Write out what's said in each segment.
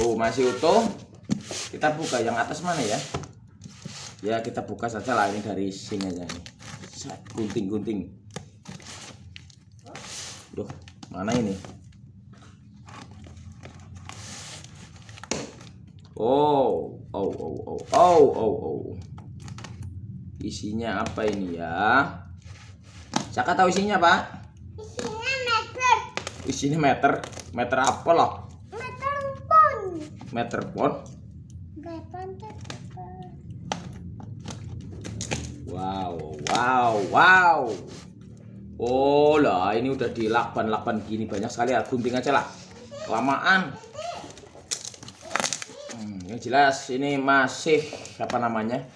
Oh masih utuh. Kita buka yang atas mana ya? Ya, kita buka saja lah ini dari sini aja nih. Gunting-gunting. Duh, mana ini? Oh, oh, oh, oh, oh, oh, oh. Isinya apa ini ya? Siapa tahu isinya, Pak? Isinya meter. Isinya meter. Meter apa loh? meter pot wow wow wow oh lah ini udah dilakban-lakban gini banyak sekali gunting aja lah kelamaan hmm, yang jelas ini masih apa namanya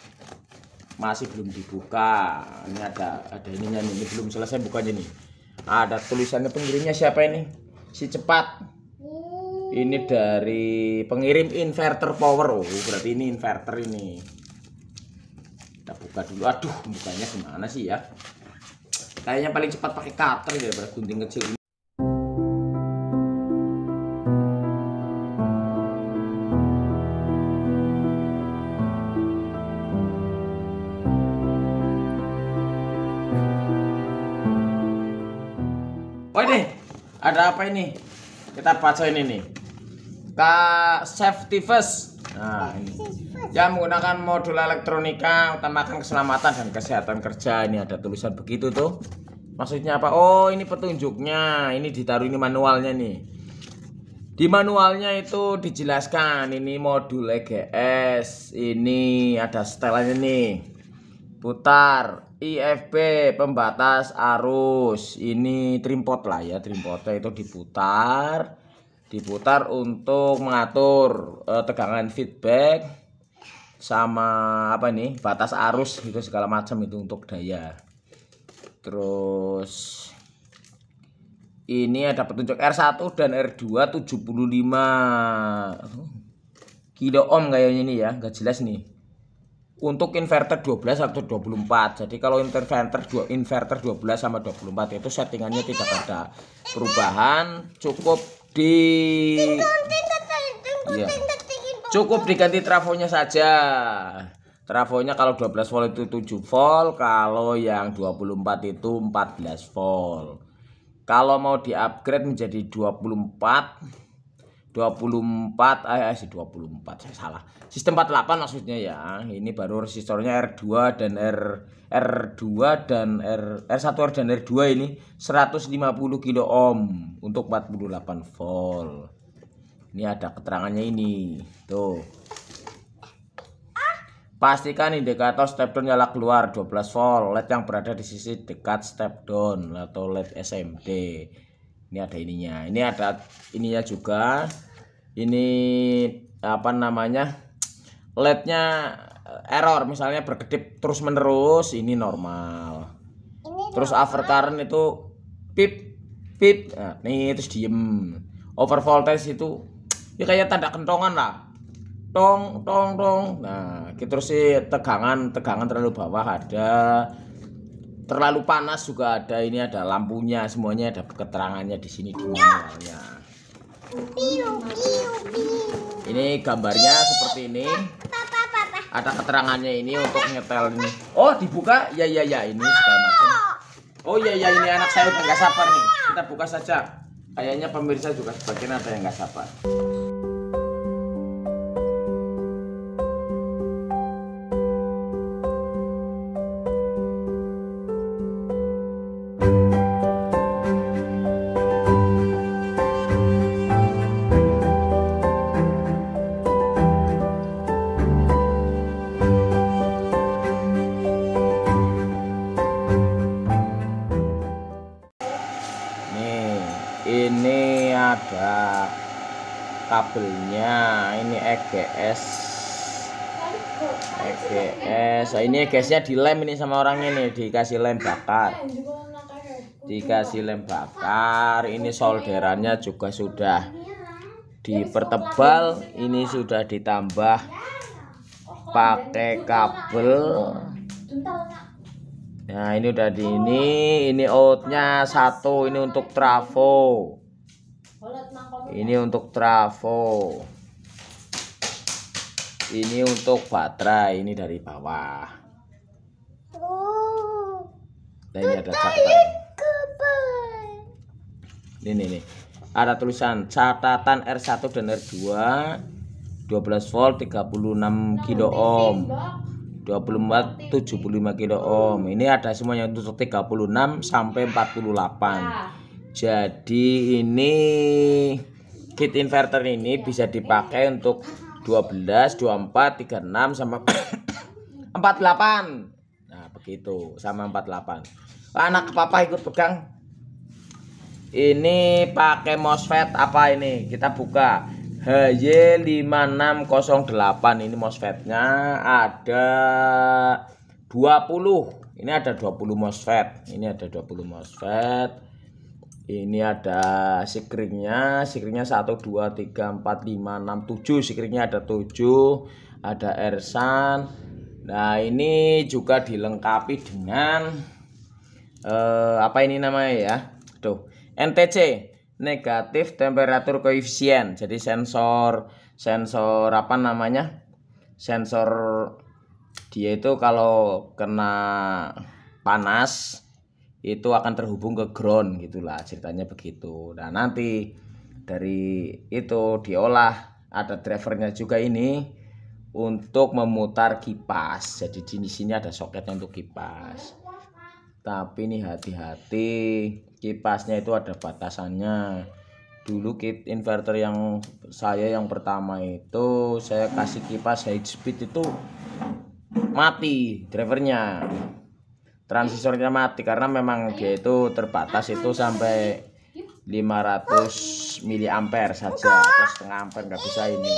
masih belum dibuka ini ada ada ininya ini belum selesai bukanya nih ada tulisannya pengirimnya siapa ini si cepat ini dari pengirim inverter power. Oh, berarti ini inverter ini. Kita buka dulu. Aduh, bukanya gimana sih ya? Kayaknya paling cepat pakai cutter ya, daripada gunting kecil ini. deh, ada apa ini? Kita pacoin ini kita safety first. Nah, ini. Ya menggunakan modul elektronika, utamakan keselamatan dan kesehatan kerja. Ini ada tulisan begitu tuh. Maksudnya apa? Oh, ini petunjuknya. Ini ditaruh ini manualnya nih. Di manualnya itu dijelaskan ini modul EGS, ini ada setelannya nih. Putar IFB pembatas arus. Ini trimpot lah ya, trimpotnya itu diputar diputar untuk mengatur uh, tegangan feedback sama apa nih batas arus gitu segala macam itu untuk daya terus ini ada petunjuk R1 dan R2 75 kilo ohm kayaknya ini ya nggak jelas nih untuk inverter 12 atau 24 jadi kalau inverter 2 inverter 12 sama 24 itu settingannya tidak ada perubahan cukup di ya. cukup diganti trafonya saja trafonya kalau 12 volt itu 7 volt kalau yang 24 itu 14 volt kalau mau di upgrade menjadi 24 24 eh, eh 24 saya salah. Sistem 48 maksudnya ya. Ini baru resistornya R2 dan R R2 dan R R1 R dan R2 ini 150 kilo ohm untuk 48 volt. Ini ada keterangannya ini. Tuh. Pastikan indikator step down nyala keluar 12 volt LED yang berada di sisi dekat step down atau LED SMD ini ada ininya ini ada ininya juga ini apa namanya lednya eh, error misalnya berkedip terus menerus ini normal ini terus normal. overcurrent itu pip pip nah, nih terus diem over voltage itu ya kayak tanda kentongan lah tong tong tong nah gitu terus sih tegangan tegangan terlalu bawah ada terlalu panas juga ada ini ada lampunya semuanya ada keterangannya di sini di mana ini gambarnya seperti ini eh, ada keterangannya ini untuk nyetel ini oh dibuka ya ya ya ini segala macam oh ya ya ini anak saya udah nggak sabar nih kita buka saja kayaknya pemirsa juga sebagian ada yang nggak sabar kabelnya ini EGS EGS nah, ini EGS dilem ini sama orang ini, dikasih lem bakar dikasih lem bakar ini solderannya juga sudah dipertebal ini sudah ditambah pakai kabel nah ini udah di ini ini outnya satu ini untuk trafo ini untuk trafo. Ini untuk baterai, ini dari bawah. Oh. Nah, ini ada catatan. Ini nih, nih. Ada tulisan catatan R1 dan R2 12 volt 36 kilo ohm. 24 75 kilo ohm. Ini ada semuanya untuk 36 sampai 48 jadi ini kit inverter ini bisa dipakai untuk 12, 24, 36 sama 48. Nah, begitu sama 48. Anak papa ikut pegang. Ini pakai MOSFET apa ini? Kita buka. HY5608 ini MOSFETnya ada 20. Ini ada 20 MOSFET. Ini ada 20 MOSFET ini ada sikringnya sikringnya 1 2 3 4 5 6 7 sikringnya ada 7 ada ersan nah ini juga dilengkapi dengan eh, apa ini namanya ya tuh NTC negatif temperatur koefisien jadi sensor sensor apa namanya sensor dia itu kalau kena panas itu akan terhubung ke ground gitulah ceritanya begitu nah nanti dari itu diolah ada drivernya juga ini untuk memutar kipas jadi di sini ada soketnya untuk kipas tapi ini hati-hati kipasnya itu ada batasannya dulu kit inverter yang saya yang pertama itu saya kasih kipas high speed itu mati drivernya Transistornya mati karena memang iya. dia itu terbatas itu sampai 500 mili ampere saja atau setengah ampere nggak bisa ini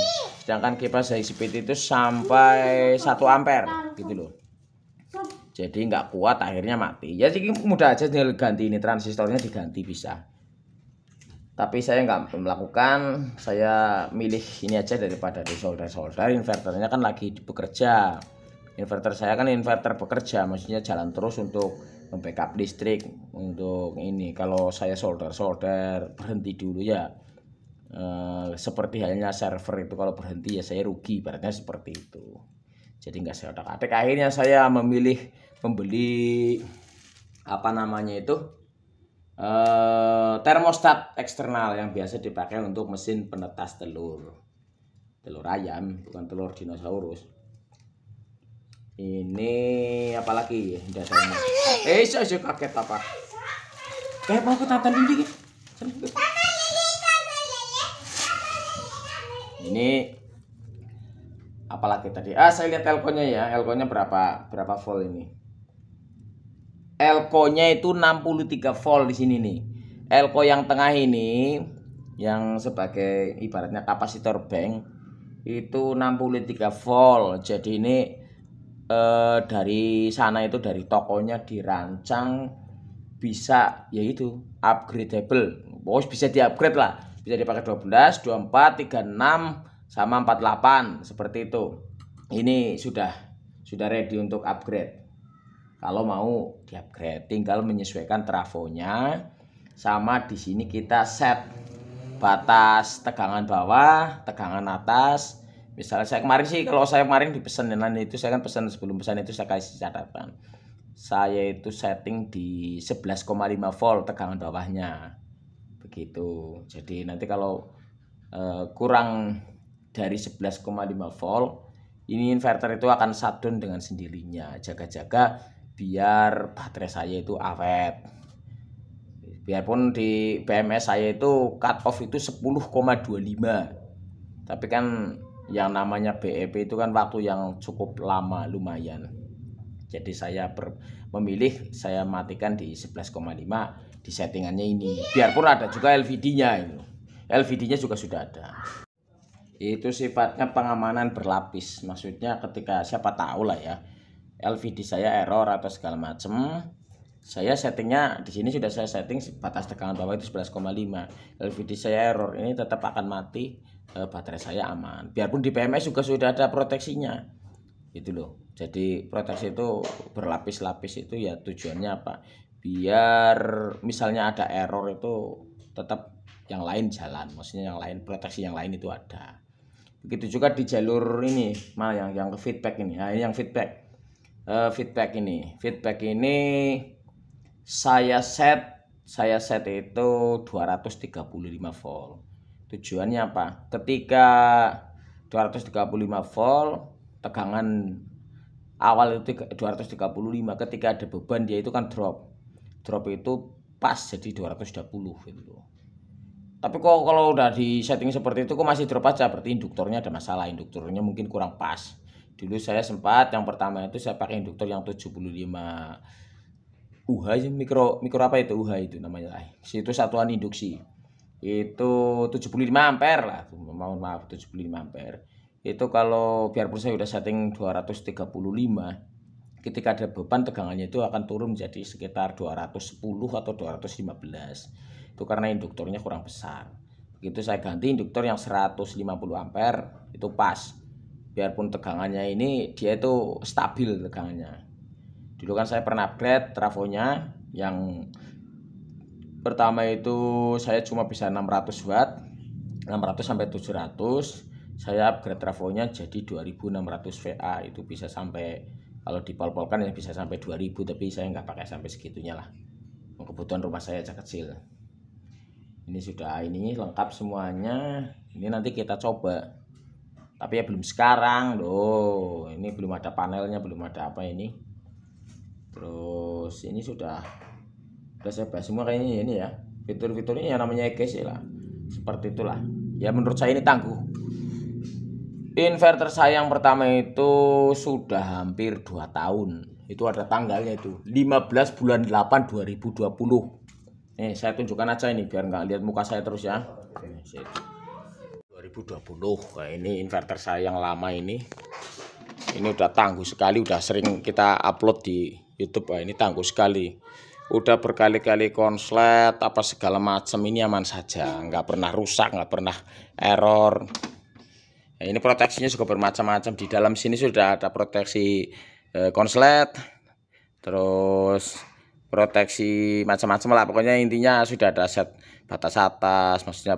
sedangkan kipas high speed itu sampai 1 ampere gitu loh jadi nggak kuat akhirnya mati ya jadi mudah aja tinggal ganti ini transistornya diganti bisa tapi saya nggak melakukan saya milih ini aja daripada solder solder inverternya kan lagi bekerja inverter saya kan inverter pekerja maksudnya jalan terus untuk membackup listrik untuk ini kalau saya solder solder berhenti dulu ya e, seperti halnya server itu kalau berhenti ya saya rugi ibaratnya seperti itu jadi nggak saya otak atik akhirnya saya memilih membeli apa namanya itu e, termostat eksternal yang biasa dipakai untuk mesin penetas telur telur ayam bukan telur dinosaurus ini apalagi ya eh saya so, kaget apa kayak mau ketatan tante ini apalagi tadi ah saya lihat elkonya ya elkonya berapa berapa volt ini elkonya itu 63 volt di sini nih elko yang tengah ini yang sebagai ibaratnya kapasitor bank itu 63 volt jadi ini eh, dari sana itu dari tokonya dirancang bisa yaitu upgradeable, bos bisa upgrade lah. Bisa dipakai 12, 24, 36 sama 48 seperti itu. Ini sudah sudah ready untuk upgrade. Kalau mau di-upgrade tinggal menyesuaikan trafonya sama di sini kita set batas tegangan bawah, tegangan atas, Misalnya saya kemarin sih kalau saya kemarin di pesanan itu saya kan pesan sebelum pesan itu saya kasih catatan. Saya itu setting di 11,5 volt tegangan bawahnya. Begitu. Jadi nanti kalau uh, kurang dari 11,5 volt ini inverter itu akan shutdown dengan sendirinya. Jaga-jaga biar baterai saya itu awet. Biarpun di PMS saya itu cut off itu 10,25. Tapi kan yang namanya BEP itu kan waktu yang cukup lama lumayan jadi saya ber, memilih saya matikan di 11,5 di settingannya ini biarpun ada juga LVD-nya itu LVD-nya juga sudah ada itu sifatnya pengamanan berlapis maksudnya ketika siapa tahu lah ya LVD saya error atau segala macam saya settingnya di sini sudah saya setting batas tegangan bawah itu 11,5 LVD saya error ini tetap akan mati Eh, baterai saya aman. Biarpun di PMS juga sudah ada proteksinya. Gitu loh. Jadi proteksi itu berlapis-lapis itu ya tujuannya apa? Biar misalnya ada error itu tetap yang lain jalan, maksudnya yang lain proteksi yang lain itu ada. Begitu juga di jalur ini, mal yang yang feedback ini. Nah, yang feedback. Uh, feedback ini. Feedback ini saya set saya set itu 235 volt Tujuannya apa? Ketika 235 volt tegangan awal itu 235 ketika ada beban dia itu kan drop. Drop itu pas jadi 220 gitu loh. Tapi kok kalau udah di setting seperti itu kok masih drop aja berarti induktornya ada masalah, induktornya mungkin kurang pas. Dulu saya sempat yang pertama itu saya pakai induktor yang 75 UH mikro mikro apa itu UH itu namanya. Itu satuan induksi itu 75 ampere lah mohon maaf 75 ampere itu kalau biarpun saya sudah setting 235 ketika ada beban tegangannya itu akan turun menjadi sekitar 210 atau 215 itu karena induktornya kurang besar begitu saya ganti induktor yang 150 ampere itu pas biarpun tegangannya ini dia itu stabil tegangannya dulu kan saya pernah upgrade trafonya yang pertama itu saya cuma bisa 600 watt 600 sampai 700 saya upgrade trafonya jadi 2600 VA itu bisa sampai kalau dipol-polkan ya bisa sampai 2000 tapi saya nggak pakai sampai segitunya lah kebutuhan rumah saya aja kecil ini sudah ini lengkap semuanya ini nanti kita coba tapi ya belum sekarang loh ini belum ada panelnya belum ada apa ini terus ini sudah udah saya bahas semua kayaknya ini ya fitur-fiturnya yang namanya EGC ya lah seperti itulah ya menurut saya ini tangguh inverter saya yang pertama itu sudah hampir 2 tahun itu ada tanggalnya itu 15 bulan 8 2020 nih saya tunjukkan aja ini biar nggak lihat muka saya terus ya 2020 nah, ini inverter saya yang lama ini ini udah tangguh sekali udah sering kita upload di YouTube nah, ini tangguh sekali udah berkali-kali konslet apa segala macam ini aman saja nggak pernah rusak nggak pernah error nah, ini proteksinya juga bermacam-macam di dalam sini sudah ada proteksi eh, konslet terus proteksi macam-macam lah pokoknya intinya sudah ada set batas atas maksudnya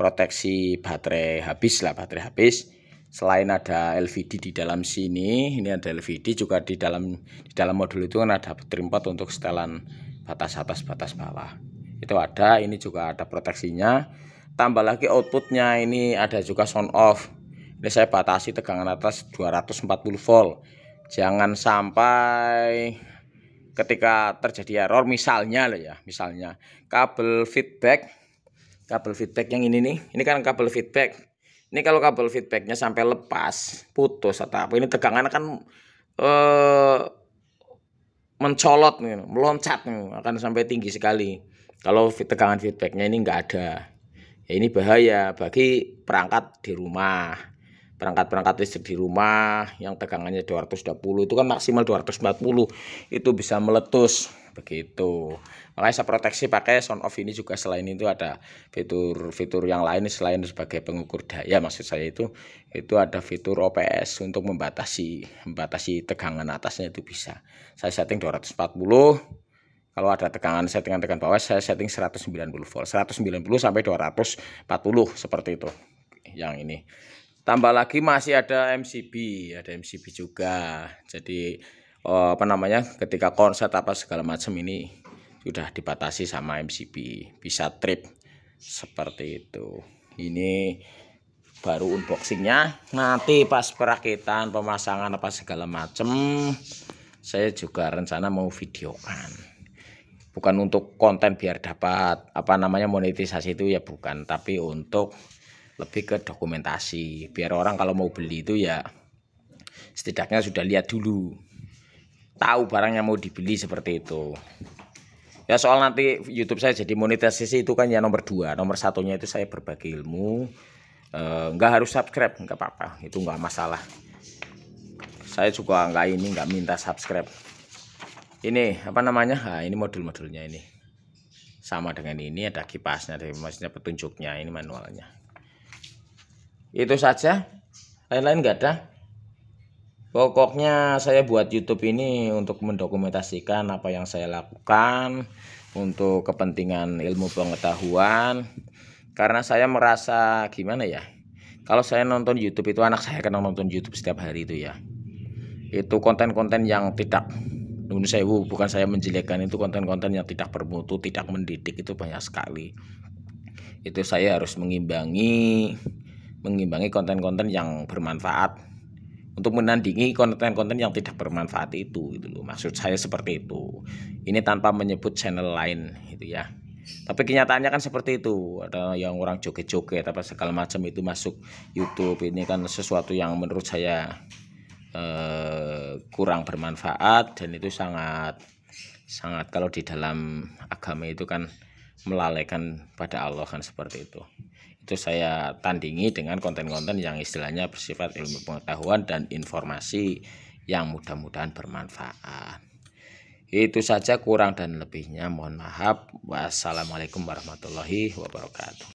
proteksi baterai habis lah baterai habis selain ada LVD di dalam sini, ini ada LVD juga di dalam di dalam modul itu kan ada trimpot untuk setelan batas atas batas bawah. Itu ada, ini juga ada proteksinya. Tambah lagi outputnya ini ada juga sound off. Ini saya batasi tegangan atas 240 volt. Jangan sampai ketika terjadi error misalnya loh ya, misalnya kabel feedback kabel feedback yang ini nih, ini kan kabel feedback ini kalau kabel feedbacknya sampai lepas, putus atau apa, ini tegangan akan eh, mencolot, nih, meloncat, nih, akan sampai tinggi sekali. Kalau tegangan feedbacknya ini nggak ada, ya ini bahaya bagi perangkat di rumah. Perangkat-perangkat listrik di rumah yang tegangannya 220 itu kan maksimal 240 itu bisa meletus begitu makanya saya proteksi pakai sound off ini juga selain itu ada fitur-fitur yang lain selain sebagai pengukur daya maksud saya itu itu ada fitur OPS untuk membatasi membatasi tegangan atasnya itu bisa saya setting 240 kalau ada tegangan settingan tekan bawah saya setting 190 volt 190 sampai 240 seperti itu yang ini tambah lagi masih ada MCB ada MCB juga jadi Eh, apa namanya ketika konsep apa segala macam ini sudah dibatasi sama MCB bisa trip seperti itu ini baru unboxingnya nanti pas perakitan pemasangan apa segala macam saya juga rencana mau videokan bukan untuk konten biar dapat apa namanya monetisasi itu ya bukan tapi untuk lebih ke dokumentasi biar orang kalau mau beli itu ya setidaknya sudah lihat dulu tahu barang yang mau dibeli seperti itu ya soal nanti YouTube saya jadi monetisasi itu kan ya nomor dua nomor satunya itu saya berbagi ilmu e, nggak harus subscribe nggak apa-apa itu nggak masalah saya juga nggak ini nggak minta subscribe ini apa namanya nah, ini modul-modulnya ini sama dengan ini ada kipasnya ada maksudnya petunjuknya ini manualnya itu saja lain-lain nggak -lain ada Pokoknya saya buat YouTube ini untuk mendokumentasikan apa yang saya lakukan untuk kepentingan ilmu pengetahuan karena saya merasa gimana ya kalau saya nonton YouTube itu anak saya kena nonton YouTube setiap hari itu ya itu konten-konten yang tidak menurut saya bu bukan saya menjelekkan itu konten-konten yang tidak bermutu tidak mendidik itu banyak sekali itu saya harus mengimbangi mengimbangi konten-konten yang bermanfaat untuk menandingi konten-konten yang tidak bermanfaat itu gitu loh. Maksud saya seperti itu. Ini tanpa menyebut channel lain gitu ya. Tapi kenyataannya kan seperti itu. Ada yang orang joget-joget apa segala macam itu masuk YouTube. Ini kan sesuatu yang menurut saya eh, kurang bermanfaat dan itu sangat sangat kalau di dalam agama itu kan melalaikan pada Allah kan seperti itu itu saya tandingi dengan konten-konten yang istilahnya bersifat ilmu pengetahuan dan informasi yang mudah-mudahan bermanfaat. Itu saja kurang dan lebihnya mohon maaf. Wassalamualaikum warahmatullahi wabarakatuh.